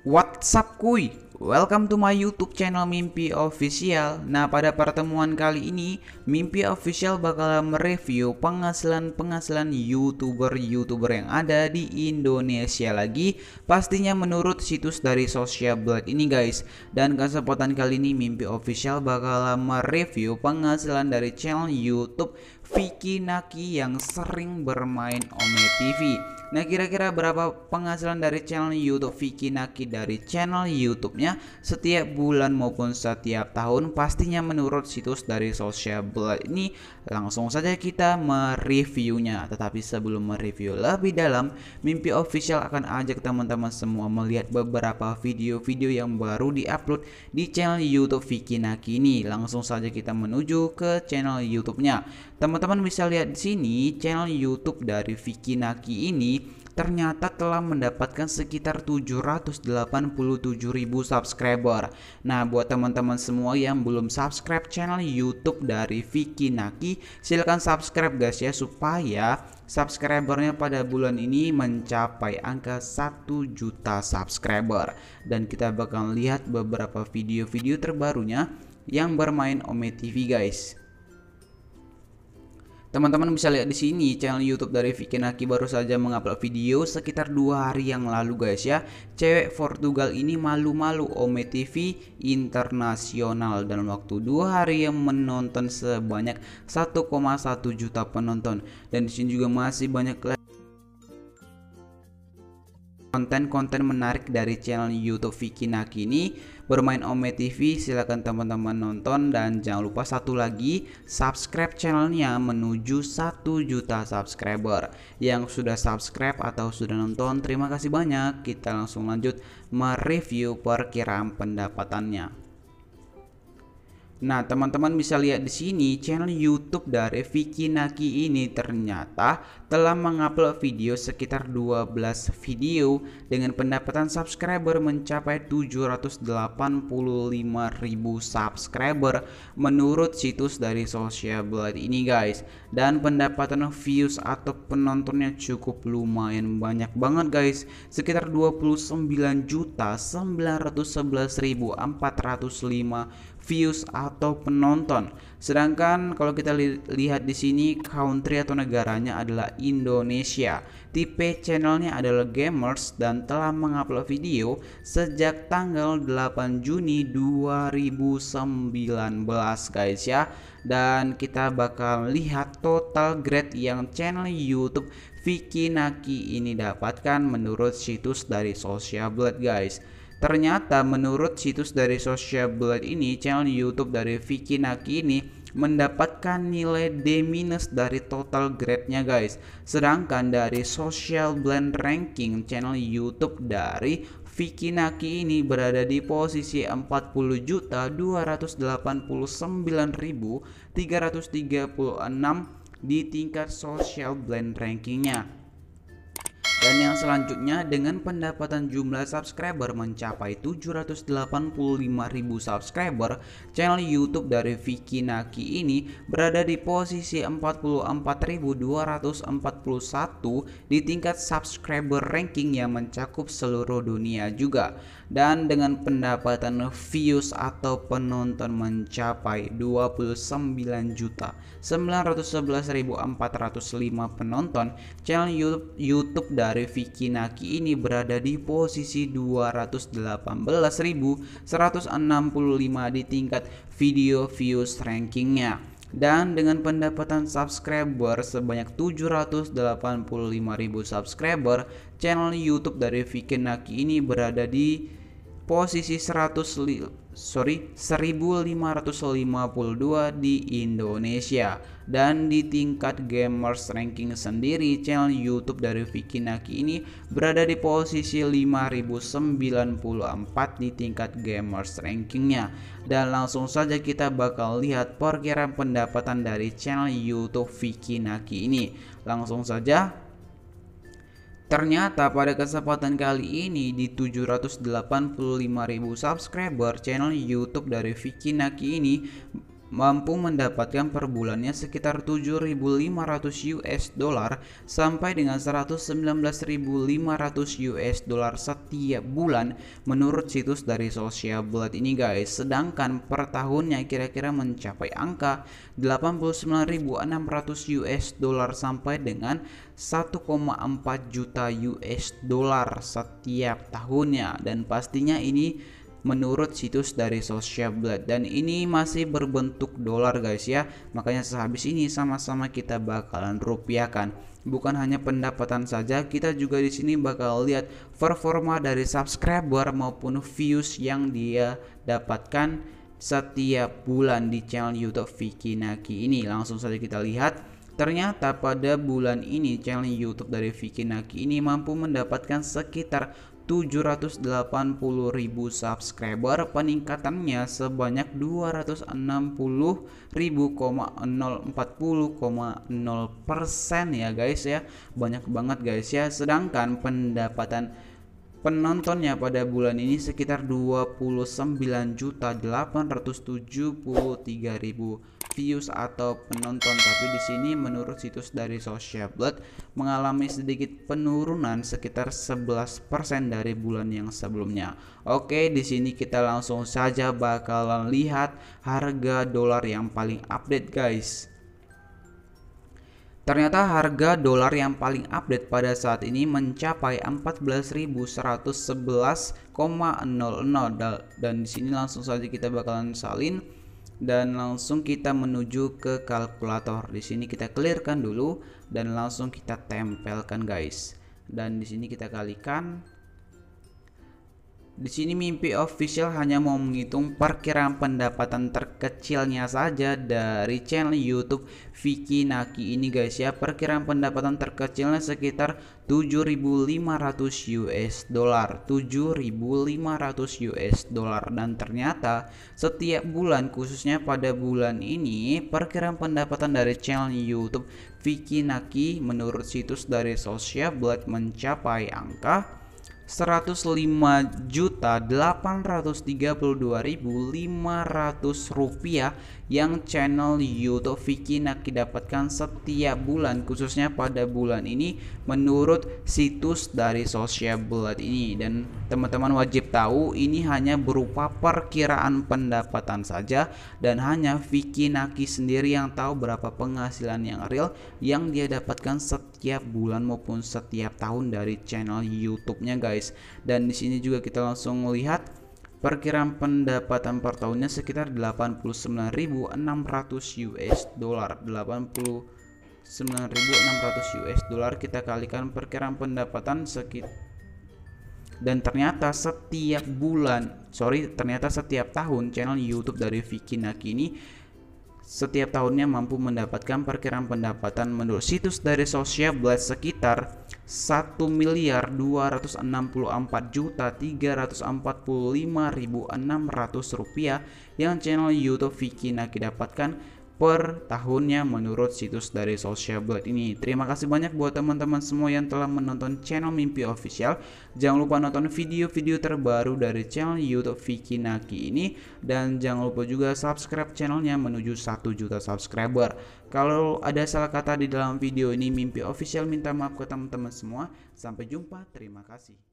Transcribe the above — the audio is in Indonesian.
WhatsApp kuy? Welcome to my YouTube channel Mimpi Official. Nah, pada pertemuan kali ini, Mimpi Official bakal mereview penghasilan-penghasilan YouTuber-YouTuber yang ada di Indonesia lagi, pastinya menurut situs dari Social Blade ini, guys. Dan kesempatan kali ini Mimpi Official bakal mereview penghasilan dari channel YouTube Vicky Naki yang sering bermain Ome TV. Nah kira-kira berapa penghasilan dari channel YouTube Vicky Naki dari channel YouTube-nya setiap bulan maupun setiap tahun pastinya menurut situs dari Social Blade ini langsung saja kita mereviewnya. Tetapi sebelum mereview lebih dalam, Mimpi Official akan ajak teman-teman semua melihat beberapa video-video yang baru diupload di channel YouTube Vicky Naki ini. Langsung saja kita menuju ke channel YouTube-nya. Teman-teman bisa lihat di sini channel YouTube dari Vicky Naki ini ternyata telah mendapatkan sekitar 787.000 subscriber. Nah, buat teman-teman semua yang belum subscribe channel YouTube dari Vicky Naki, silahkan subscribe guys ya supaya subscribernya pada bulan ini mencapai angka 1 juta subscriber dan kita bakal lihat beberapa video-video terbarunya yang bermain Ome TV guys. Teman-teman bisa lihat di sini channel YouTube dari Vicky Naki baru saja mengupload video sekitar dua hari yang lalu guys ya. Cewek Portugal ini malu-malu Ome TV internasional dalam waktu dua hari yang menonton sebanyak 1,1 juta penonton dan di sini juga masih banyak konten-konten menarik dari channel YouTube Vicky Naki ini bermain Ome TV. Silahkan teman-teman nonton dan jangan lupa satu lagi subscribe channelnya menuju 1 juta subscriber. Yang sudah subscribe atau sudah nonton terima kasih banyak. Kita langsung lanjut mereview perkiraan pendapatannya. Nah, teman-teman bisa lihat di sini channel YouTube dari Vicky Naki ini ternyata telah mengupload video sekitar 12 video dengan pendapatan subscriber mencapai 785.000 subscriber menurut situs dari Social Blade ini guys. Dan pendapatan views atau penontonnya cukup lumayan banyak banget guys, sekitar 29 juta 911.405 views atau penonton. Sedangkan kalau kita li lihat di sini country atau negaranya adalah Indonesia. Tipe channelnya adalah gamers dan telah mengupload video sejak tanggal 8 Juni 2019 guys ya. Dan kita bakal lihat total grade yang channel YouTube Vicky Naki ini dapatkan menurut situs dari Social Blade guys. Ternyata menurut situs dari Social Blend ini, channel YouTube dari Vicky Naki ini mendapatkan nilai D- dari total grade-nya guys. Sedangkan dari Social Blend Ranking channel YouTube dari Vicky Naki ini berada di posisi 40.289.336 di tingkat Social Blend Rankingnya. Dan yang selanjutnya dengan pendapatan jumlah subscriber mencapai 785.000 subscriber, channel YouTube dari Vicky Naki ini berada di posisi 44.241 di tingkat subscriber ranking yang mencakup seluruh dunia juga. Dan dengan pendapatan views atau penonton mencapai 29.911.405 penonton, channel YouTube dari dari Vicky Naki ini berada di posisi 218.165 di tingkat video views rankingnya dan dengan pendapatan subscriber sebanyak 785.000 subscriber, channel YouTube dari Vicky Naki ini berada di posisi 100 sorry 1552 di Indonesia dan di tingkat gamers ranking sendiri channel YouTube dari Vicky Naki ini berada di posisi 5094 di tingkat gamers rankingnya dan langsung saja kita bakal lihat perkiraan pendapatan dari channel YouTube Vicky Naki ini langsung saja Ternyata pada kesempatan kali ini di 785.000 subscriber channel YouTube dari Vicky Naki ini mampu mendapatkan per bulannya sekitar 7.500 US dollar sampai dengan 119.500 US dollar setiap bulan menurut situs dari Social Blood ini guys. Sedangkan per tahunnya kira-kira mencapai angka 89.600 US dollar sampai dengan 1,4 juta US dollar setiap tahunnya dan pastinya ini menurut situs dari Social Blood dan ini masih berbentuk dolar guys ya makanya sehabis ini sama-sama kita bakalan rupiahkan bukan hanya pendapatan saja kita juga di sini bakal lihat performa dari subscriber maupun views yang dia dapatkan setiap bulan di channel YouTube Vicky Naki ini langsung saja kita lihat Ternyata pada bulan ini channel YouTube dari Vicky Naki ini mampu mendapatkan sekitar 780.000 subscriber peningkatannya sebanyak 260.000,040,0 persen ya guys ya banyak banget guys ya sedangkan pendapatan penontonnya pada bulan ini sekitar 29.873.000 ribu views atau penonton tapi di sini menurut situs dari Social blood mengalami sedikit penurunan sekitar 11% dari bulan yang sebelumnya. Oke, di sini kita langsung saja bakalan lihat harga dolar yang paling update guys. Ternyata harga dolar yang paling update pada saat ini mencapai 14.111,00 dan di sini langsung saja kita bakalan salin dan langsung kita menuju ke kalkulator. Di sini kita clearkan dulu dan langsung kita tempelkan guys. Dan di sini kita kalikan di sini mimpi official hanya mau menghitung perkiraan pendapatan terkecilnya saja dari channel YouTube Vicky Naki ini guys ya. Perkiraan pendapatan terkecilnya sekitar 7.500 US dollar, 7.500 US dollar dan ternyata setiap bulan khususnya pada bulan ini perkiraan pendapatan dari channel YouTube Vicky Naki menurut situs dari Social Blade mencapai angka 105.832.500 rupiah yang channel YouTube Vicky Naki dapatkan setiap bulan khususnya pada bulan ini menurut situs dari Social bullet ini dan teman-teman wajib tahu ini hanya berupa perkiraan pendapatan saja dan hanya Vicky Naki sendiri yang tahu berapa penghasilan yang real yang dia dapatkan setiap bulan maupun setiap tahun dari channel YouTube-nya guys dan di sini juga kita langsung melihat Perkiraan pendapatan per tahunnya sekitar 89.600 US dollar. 89.600 US dollar kita kalikan perkiraan pendapatan sekitar dan ternyata setiap bulan, sorry, ternyata setiap tahun channel YouTube dari Vicky Naki ini setiap tahunnya mampu mendapatkan perkiraan pendapatan menurut situs dari Social Blast sekitar 1 miliar 264 juta 345.600 rupiah yang channel YouTube Vicky Naki dapatkan per tahunnya menurut situs dari social blade ini. Terima kasih banyak buat teman-teman semua yang telah menonton channel Mimpi Official. Jangan lupa nonton video-video terbaru dari channel YouTube Vicky Naki ini dan jangan lupa juga subscribe channelnya menuju 1 juta subscriber. Kalau ada salah kata di dalam video ini Mimpi Official minta maaf ke teman-teman semua. Sampai jumpa, terima kasih.